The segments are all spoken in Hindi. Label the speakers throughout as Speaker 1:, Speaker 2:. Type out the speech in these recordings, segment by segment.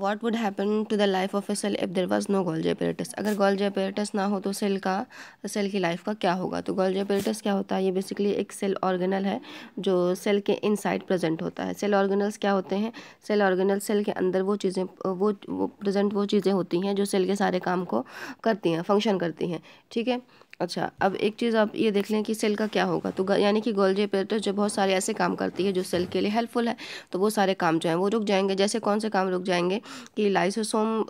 Speaker 1: what would happen to the life of a cell if there was no Golgi apparatus अगर गोल्जे पेरेटस ना हो तो सेल का सेल की लाइफ का क्या होगा तो गोल्जे पेरेटस क्या होता है ये बेसिकली एक सेल ऑर्गेनल है जो सेल के इनसाइड प्रजेंट होता है सेल ऑर्गेनल्स क्या होते हैं सेल ऑर्गेनल सेल के अंदर वो चीज़ें वो, वो प्रजेंट वो चीज़ें होती हैं जो सेल के सारे काम को करती हैं फंक्शन करती हैं ठीक है अच्छा अब एक चीज़ आप ये देख लें कि सेल का क्या होगा तो यानी कि गोल्जे पेटर जो तो बहुत सारे ऐसे काम करती है जो सेल के लिए हेल्पफुल है तो वो सारे काम जो हैं वो रुक जाएंगे जैसे कौन से काम रुक जाएंगे कि लाइसोसोम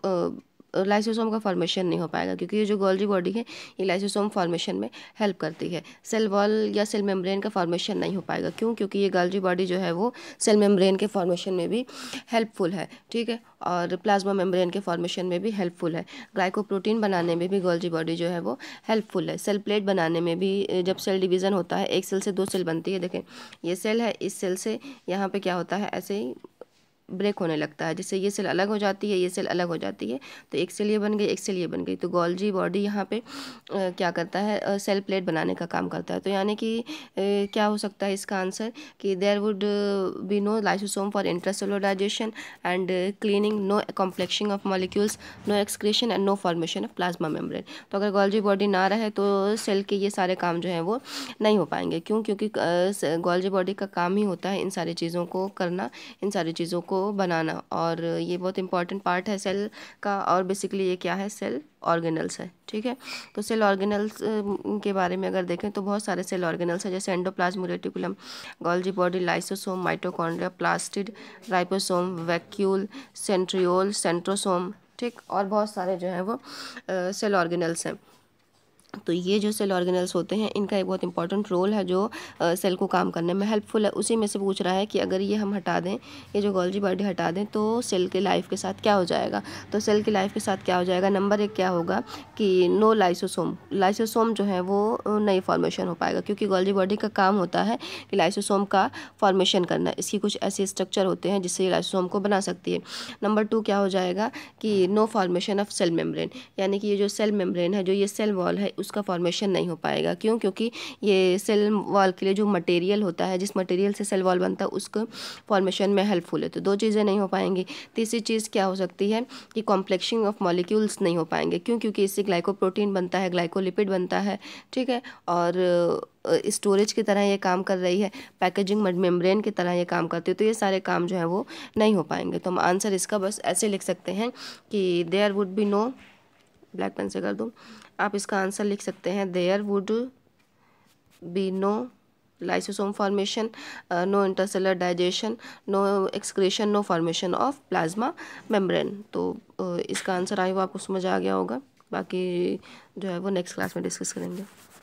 Speaker 1: लाइसोसोम का फॉर्मेशन नहीं हो पाएगा क्योंकि ये जो गोल्जी बॉडी है ये लाइसोसोम फॉर्मेशन में हेल्प करती है सेल वॉल या सेल मेम्ब्रेन का फॉर्मेशन नहीं हो पाएगा क्यों क्योंकि ये गोल्जी बॉडी जो है वो सेल मेम्ब्रेन के फॉर्मेशन में भी हेल्पफुल है ठीक है और प्लाज्मा मेम्ब्रेन के फॉर्मेशन में भी हेल्पफुल है ग्लाइकोप्रोटीन बनाने में भी गोल्जी बॉडी जो है वो हेल्पफुल है सेल प्लेट बनाने में भी जब सेल डिवीज़न होता है एक सेल से दो सेल बनती है देखें ये सेल है इस सेल से यहाँ पर क्या होता है ऐसे ही ब्रेक होने लगता है जैसे ये सेल अलग हो जाती है ये सेल अलग हो जाती है तो एक सेल ये बन गई एक सेल ये बन गई तो गोल्जी बॉडी यहाँ पे आ, क्या करता है आ, सेल प्लेट बनाने का काम करता है तो यानी कि क्या हो सकता है इसका आंसर कि there would be no lysosome for intracellular digestion and cleaning no complexing of molecules no excretion and no formation of plasma membrane तो अगर गोल्जी बॉडी ना रहे तो सेल के ये सारे काम जो हैं वो नहीं हो पाएंगे क्यों क्योंकि गोल्जी बॉडी का काम ही होता है इन सारी चीज़ों को करना इन सारी चीज़ों को को बनाना और ये बहुत इंपॉर्टेंट पार्ट है सेल का और बेसिकली ये क्या है सेल ऑर्गेनल्स है ठीक है तो सेल ऑर्गेनल्स के बारे में अगर देखें तो बहुत सारे सेल ऑर्गेनल्स हैं जैसे endoplasm reticulum Golgi body lysosome mitochondria plastid ribosome vacuole centriole centrosome ठीक और बहुत सारे जो हैं वो सेल ऑर्गेनल्स हैं तो ये जो सेल ऑर्गेनल्स होते हैं इनका एक बहुत इंपॉर्टेंट रोल है जो आ, सेल को काम करने में हेल्पफुल है उसी में से पूछ रहा है कि अगर ये हम हटा दें ये जो गोल्जी बॉडी हटा दें तो सेल के लाइफ के साथ क्या हो जाएगा तो सेल की लाइफ के साथ क्या हो जाएगा नंबर एक क्या होगा कि नो लाइसोसोम लाइसोसोम जो है वो नई फॉर्मेशन हो पाएगा क्योंकि गोल्जी बॉडी का काम होता है कि लाइसोसोम का फॉर्मेशन करना इसकी कुछ ऐसे स्ट्रक्चर होते हैं जिससे लाइसोसोम को बना सकती है नंबर टू क्या हो जाएगा कि no formation of cell membrane यानी कि ये जो सेल मेम्ब्रेन है जो ये सेल वॉल है उसका फॉर्मेशन नहीं हो पाएगा क्यों क्योंकि ये सेल वॉल के लिए जो मटेरियल होता है जिस मटेरियल से सेल वॉल बनता है उसको फॉर्मेशन में हेल्पफुल है तो दो चीज़ें नहीं हो पाएंगी तीसरी चीज़ क्या हो सकती है कि कॉम्प्लेक्शिंग ऑफ मॉलिक्यूल्स नहीं हो पाएंगे क्यों क्योंकि इससे ग्लाइकोप्रोटीन बनता है ग्लाइकोलिपिड बनता है ठीक है और स्टोरेज की तरह ये काम कर रही है पैकेजिंग मेम्ब्रेन की तरह ये काम करती है तो ये सारे काम जो है वो नहीं हो पाएंगे तो हम आंसर इसका बस ऐसे लिख सकते हैं कि there would be no black pen से कर दूँ आप इसका आंसर लिख सकते हैं there would be no lysosome formation no intercellular digestion no excretion no formation of plasma membrane तो uh, इसका आंसर आए वो आपको समझ आ गया होगा बाकी जो है वो नेक्स्ट क्लास में डिस्कस करेंगे